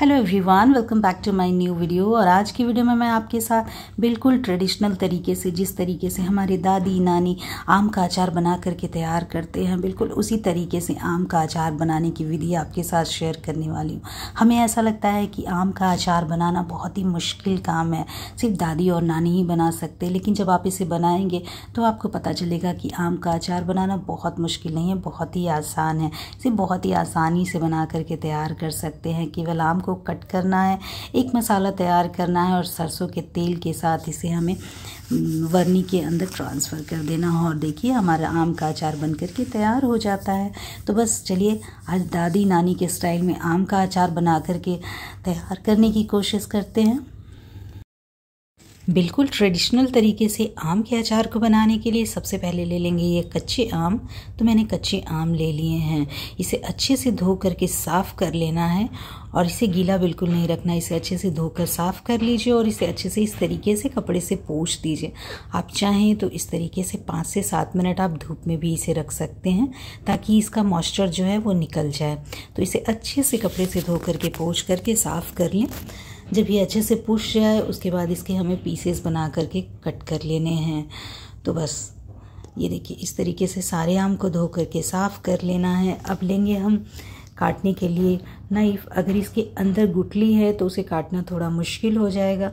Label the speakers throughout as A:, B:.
A: hello everyone welcome back to my new video और आज की वीडियो में मैं आपके साथ बिल्कुल ट्रेडिशनल तरीके से जिस तरीके से हमारे दादी नानी आम का अचार बना करके तैयार करते हैं बिल्कुल उसी तरीके से आम का अचार बनाने की विधि आपके साथ शेयर करने वाली हूँ हमें ऐसा लगता है कि आम का अचार बनाना बहुत ही मुश्किल काम है सिर्फ दादी और नानी ही बना सकते लेकिन जब आप इसे बनाएंगे तो आपको पता चलेगा कि आम का अचार बनाना बहुत मुश्किल नहीं है बहुत ही आसान है इसे बहुत ही आसानी से बना करके तैयार कर सकते हैं केवल आम को कट करना है एक मसाला तैयार करना है और सरसों के तेल के साथ इसे हमें हम्म, वर्नी के अंदर ट्रांसफ़र कर देना और देखिए हमारा आम का अचार बन करके तैयार हो जाता है तो बस चलिए आज दादी नानी के स्टाइल में आम का अचार बना कर के तैयार करने की कोशिश करते हैं बिल्कुल ट्रेडिशनल तरीके से आम के अचार को बनाने के लिए सबसे पहले ले लेंगे ये कच्चे आम तो मैंने कच्चे आम ले लिए हैं इसे अच्छे से धो करके साफ़ कर लेना है और इसे गीला बिल्कुल नहीं रखना इसे अच्छे से धोकर साफ़ कर लीजिए और इसे अच्छे से इस तरीके से कपड़े से पोछ दीजिए आप चाहें तो इस तरीके से पाँच से सात मिनट आप धूप में भी इसे रख सकते हैं ताकि इसका मॉइस्चर जो है वो निकल जाए तो इसे अच्छे से कपड़े से धो करके पोछ करके साफ़ कर लें जब ये अच्छे से पुश जाए उसके बाद इसके हमें पीसेस बना करके कट कर लेने हैं तो बस ये देखिए इस तरीके से सारे आम को धो करके साफ़ कर लेना है अब लेंगे हम काटने के लिए नाइफ़ अगर इसके अंदर गुटली है तो उसे काटना थोड़ा मुश्किल हो जाएगा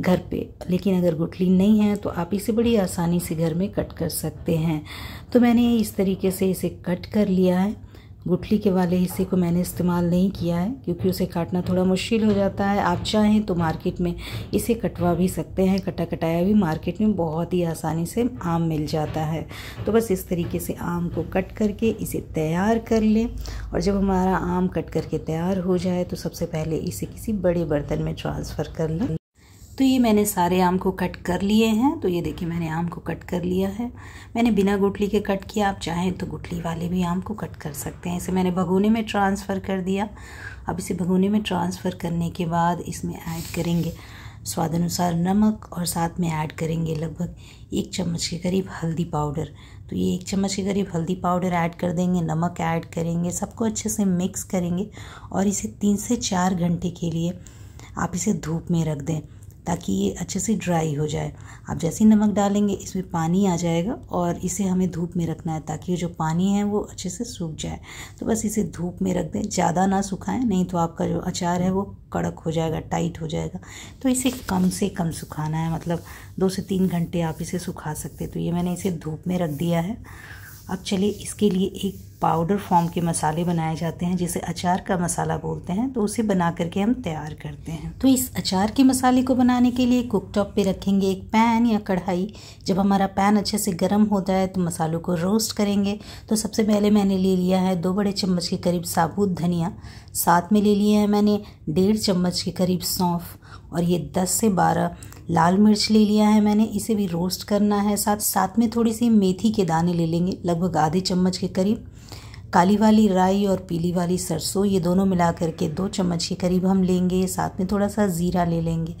A: घर पे लेकिन अगर गुटली नहीं है तो आप इसे बड़ी आसानी से घर में कट कर सकते हैं तो मैंने इस तरीके से इसे कट कर लिया है गुठली के वाले हिस्से को मैंने इस्तेमाल नहीं किया है क्योंकि उसे काटना थोड़ा मुश्किल हो जाता है आप चाहें तो मार्केट में इसे कटवा भी सकते हैं कटा कटाया भी मार्केट में बहुत ही आसानी से आम मिल जाता है तो बस इस तरीके से आम को कट करके इसे तैयार कर लें और जब हमारा आम कट करके तैयार हो जाए तो सबसे पहले इसे किसी बड़े बर्तन में ट्रांसफ़र कर लें तो ये मैंने सारे आम को कट कर लिए हैं तो ये देखिए मैंने आम को कट कर लिया है मैंने बिना गुटली के कट किया आप चाहें तो गुटली वाले भी आम को कट कर सकते हैं इसे मैंने भगोने में ट्रांसफ़र कर दिया अब इसे भगोने में ट्रांसफ़र करने के बाद इसमें ऐड करेंगे स्वाद अनुसार नमक और साथ में ऐड करेंगे लगभग एक चम्मच के करीब हल्दी पाउडर तो ये एक चम्मच के करीब हल्दी पाउडर ऐड कर देंगे नमक ऐड करेंगे सबको अच्छे से मिक्स करेंगे और इसे तीन से चार घंटे के लिए आप इसे धूप में रख दें ताकि ये अच्छे से ड्राई हो जाए आप जैसे ही नमक डालेंगे इसमें पानी आ जाएगा और इसे हमें धूप में रखना है ताकि ये जो पानी है वो अच्छे से सूख जाए तो बस इसे धूप में रख दें ज़्यादा ना सुखाएं नहीं तो आपका जो अचार है वो कड़क हो जाएगा टाइट हो जाएगा तो इसे कम से कम सुखाना है मतलब दो से तीन घंटे आप इसे सुखा सकते तो ये मैंने इसे धूप में रख दिया है अब चलिए इसके लिए एक पाउडर फॉर्म के मसाले बनाए जाते हैं जिसे अचार का मसाला बोलते हैं तो उसे बना करके हम तैयार करते हैं तो इस अचार के मसाले को बनाने के लिए कुकटॉप पे रखेंगे एक पैन या कढ़ाई जब हमारा पैन अच्छे से गर्म हो जाए तो मसालों को रोस्ट करेंगे तो सबसे पहले मैंने ले लिया है दो बड़े चम्मच के करीब साबुत धनिया साथ में ले लिए हैं मैंने डेढ़ चम्मच के करीब सौंफ और ये दस से बारह लाल मिर्च ले लिया है मैंने इसे भी रोस्ट करना है साथ साथ में थोड़ी सी मेथी के दाने ले लेंगे लगभग आधे चम्मच के करीब काली वाली राई और पीली वाली सरसों ये दोनों मिला करके दो चम्मच के करीब हम लेंगे साथ में थोड़ा सा ज़ीरा ले लेंगे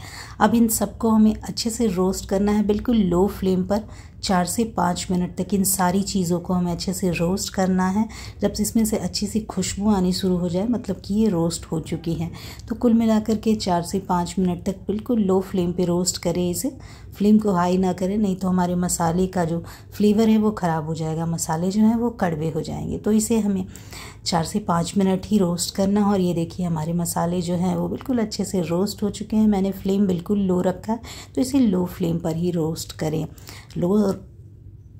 A: अब इन सबको हमें अच्छे से रोस्ट करना है बिल्कुल लो फ्लेम पर चार से पाँच मिनट तक इन सारी चीज़ों को हमें अच्छे से रोस्ट करना है जब इसमें से अच्छी सी खुशबू आनी शुरू हो जाए मतलब कि ये रोस्ट हो चुकी है तो कुल मिलाकर के चार से पाँच मिनट तक बिल्कुल लो फ्लेम पे रोस्ट करें इसे फ्लेम को हाई ना करें नहीं तो हमारे मसाले का जो फ्लेवर है वो ख़राब हो जाएगा मसाले जो हैं वो कड़वे हो जाएंगे तो इसे हमें चार से पाँच मिनट ही रोस्ट करना और ये देखिए हमारे मसाले जो हैं वो बिल्कुल अच्छे से रोस्ट हो चुके हैं मैंने फ्लेम बिल्कुल लो रखा है तो इसे लो फ्लेम पर ही रोस्ट करें लो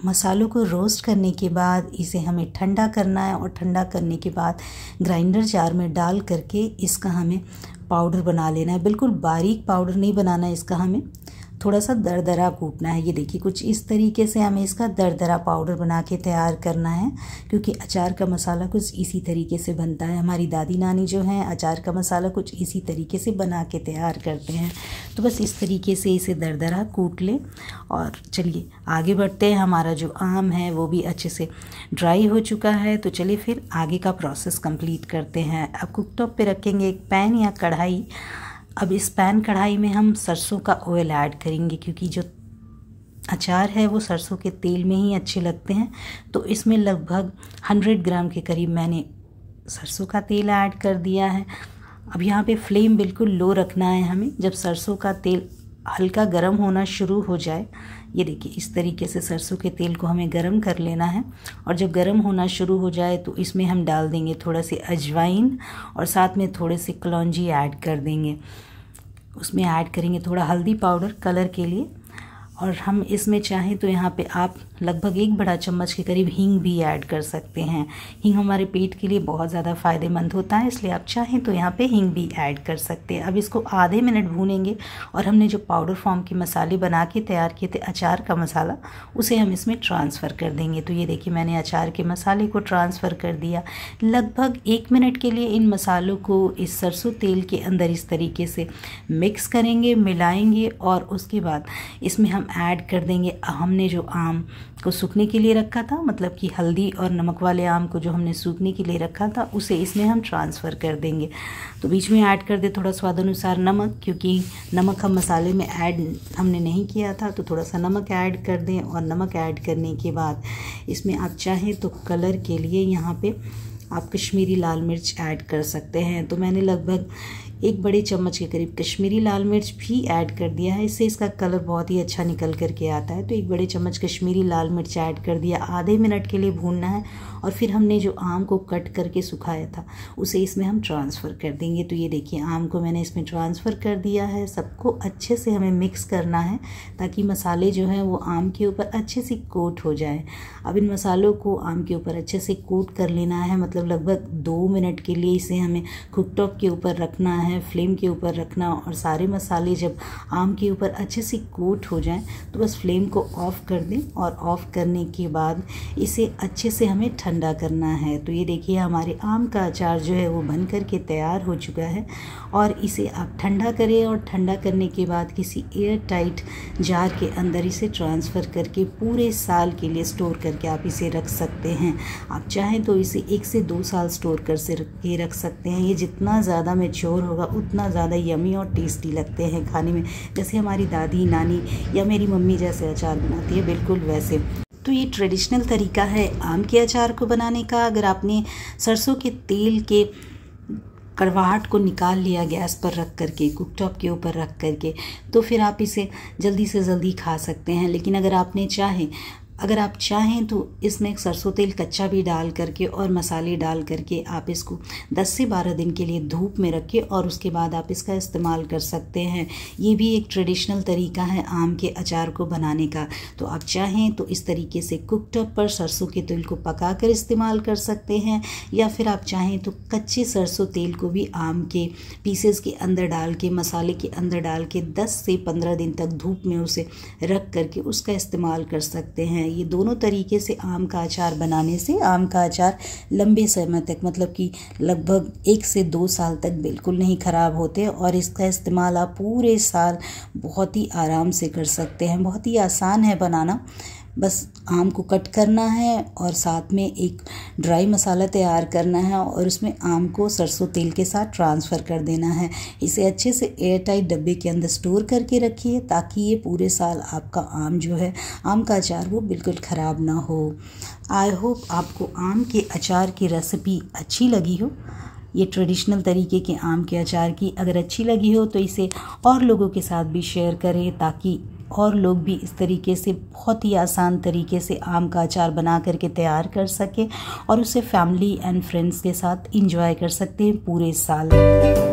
A: मसालों को रोस्ट करने के बाद इसे हमें ठंडा करना है और ठंडा करने के बाद ग्राइंडर जार में डाल करके इसका हमें पाउडर बना लेना है बिल्कुल बारीक पाउडर नहीं बनाना है इसका हमें थोड़ा सा दरदरा कूटना है ये देखिए कुछ इस तरीके से हमें इसका दरदरा पाउडर बना के तैयार करना है क्योंकि अचार का मसाला कुछ इसी तरीके से बनता है हमारी दादी नानी जो हैं अचार का मसाला कुछ इसी तरीके से बना के तैयार करते हैं तो बस इस तरीके से इसे दरदरा कूट लें और चलिए आगे बढ़ते हैं हमारा जो आम है वो भी अच्छे से ड्राई हो चुका है तो चलिए फिर आगे का प्रोसेस कंप्लीट करते हैं अब कुकटॉप पर रखेंगे एक पैन या कढ़ाई अब इस पैन कढ़ाई में हम सरसों का ऑयल ऐड करेंगे क्योंकि जो अचार है वो सरसों के तेल में ही अच्छे लगते हैं तो इसमें लगभग हंड्रेड ग्राम के करीब मैंने सरसों का तेल ऐड कर दिया है अब यहाँ पे फ्लेम बिल्कुल लो रखना है हमें जब सरसों का तेल हल्का गर्म होना शुरू हो जाए ये देखिए इस तरीके से सरसों के तेल को हमें गर्म कर लेना है और जब गर्म होना शुरू हो जाए तो इसमें हम डाल देंगे थोड़ा सी अजवाइन और साथ में थोड़े से कलौजी ऐड कर देंगे उसमें ऐड करेंगे थोड़ा हल्दी पाउडर कलर के लिए और हम इसमें चाहें तो यहाँ पे आप लगभग एक बड़ा चम्मच के करीब हींग भी ऐड कर सकते हैं हींग हमारे पेट के लिए बहुत ज़्यादा फ़ायदेमंद होता है इसलिए आप चाहें तो यहाँ पे हींग भी ऐड कर सकते हैं अब इसको आधे मिनट भूनेंगे और हमने जो पाउडर फॉर्म के मसाले बना के तैयार किए थे अचार का मसाला उसे हम इसमें ट्रांसफ़र कर देंगे तो ये देखिए मैंने अचार के मसाले को ट्रांसफ़र कर दिया लगभग एक मिनट के लिए इन मसालों को इस सरसों तेल के अंदर इस तरीके से मिक्स करेंगे मिलाएँगे और उसके बाद इसमें हम ऐड कर देंगे हमने जो आम को सूखने के लिए रखा था मतलब कि हल्दी और नमक वाले आम को जो हमने सूखने के लिए रखा था उसे इसमें हम ट्रांसफ़र कर देंगे तो बीच में ऐड कर दे थोड़ा स्वाद अनुसार नमक क्योंकि नमक हम मसाले में ऐड हमने नहीं किया था तो थोड़ा सा नमक ऐड कर दें और नमक ऐड करने के बाद इसमें आप चाहें तो कलर के लिए यहाँ पर आप कश्मीरी लाल मिर्च ऐड कर सकते हैं तो मैंने लगभग एक बड़े चम्मच के करीब कश्मीरी लाल मिर्च भी ऐड कर दिया है इससे इसका कलर बहुत ही अच्छा निकल करके आता है तो एक बड़े चम्मच कश्मीरी लाल मिर्च ऐड कर दिया आधे मिनट के लिए भूनना है और फिर हमने जो आम को कट करके सुखाया था उसे इसमें हम ट्रांसफ़र कर देंगे तो ये देखिए आम को मैंने इसमें ट्रांसफ़र कर दिया है सबको अच्छे से हमें मिक्स करना है ताकि मसाले जो हैं वो आम के ऊपर अच्छे से कोट हो जाए अब इन मसालों को आम के ऊपर अच्छे से कोट कर लेना है मतलब लगभग दो मिनट के लिए इसे हमें कुकटॉप के ऊपर रखना है फ्लेम के ऊपर रखना और सारे मसाले जब आम के ऊपर अच्छे से कोट हो जाएं तो बस फ्लेम को ऑफ़ कर दें और ऑफ़ करने के बाद इसे अच्छे से हमें ठंड ठंडा करना है तो ये देखिए हमारे आम का अचार जो है वो बन कर के तैयार हो चुका है और इसे आप ठंडा करें और ठंडा करने के बाद किसी एयर टाइट जार के अंदर इसे ट्रांसफ़र करके पूरे साल के लिए स्टोर करके आप इसे रख सकते हैं आप चाहें तो इसे एक से दो साल स्टोर कर से के रख सकते हैं ये जितना ज़्यादा मेच्योर होगा उतना ज़्यादा यमी और टेस्टी लगते हैं खाने में जैसे हमारी दादी नानी या मेरी मम्मी जैसे अचार बनाती है बिल्कुल वैसे तो ये ट्रेडिशनल तरीका है आम के अचार को बनाने का अगर आपने सरसों के तेल के कड़वाहट को निकाल लिया गैस पर रख करके कुकटॉप के ऊपर रख करके तो फिर आप इसे जल्दी से जल्दी खा सकते हैं लेकिन अगर आपने चाहे अगर आप चाहें तो इसमें सरसों तेल कच्चा भी डाल करके और मसाले डाल करके आप इसको 10 से 12 दिन के लिए धूप में रखें और उसके बाद आप इसका इस्तेमाल कर सकते हैं ये भी एक ट्रेडिशनल तरीका है आम के अचार को बनाने का तो आप चाहें तो इस तरीके से कुकटप पर सरसों के तेल को पका कर इस्तेमाल कर सकते हैं या फिर आप चाहें तो कच्चे सरसों तेल को भी आम के पीसेस के अंदर डाल के मसाले के अंदर डाल के दस से पंद्रह दिन तक धूप में उसे रख करके उसका इस्तेमाल कर सकते हैं है ये दोनों तरीके से आम का अचार बनाने से आम का अचार लंबे समय तक मतलब कि लगभग एक से दो साल तक बिल्कुल नहीं ख़राब होते और इसका इस्तेमाल आप पूरे साल बहुत ही आराम से कर सकते हैं बहुत ही आसान है बनाना बस आम को कट करना है और साथ में एक ड्राई मसाला तैयार करना है और उसमें आम को सरसों तेल के साथ ट्रांसफ़र कर देना है इसे अच्छे से एयर टाइट डब्बे के अंदर स्टोर करके रखिए ताकि ये पूरे साल आपका आम जो है आम का अचार वो बिल्कुल ख़राब ना हो आई होप आपको आम के अचार की रेसिपी अच्छी लगी हो ये ट्रेडिशनल तरीके के आम के अचार की अगर अच्छी लगी हो तो इसे और लोगों के साथ भी शेयर करें ताकि और लोग भी इस तरीके से बहुत ही आसान तरीके से आम का अचार बना करके तैयार कर सकें और उसे फैमिली एंड फ्रेंड्स के साथ इंजॉय कर सकते हैं पूरे साल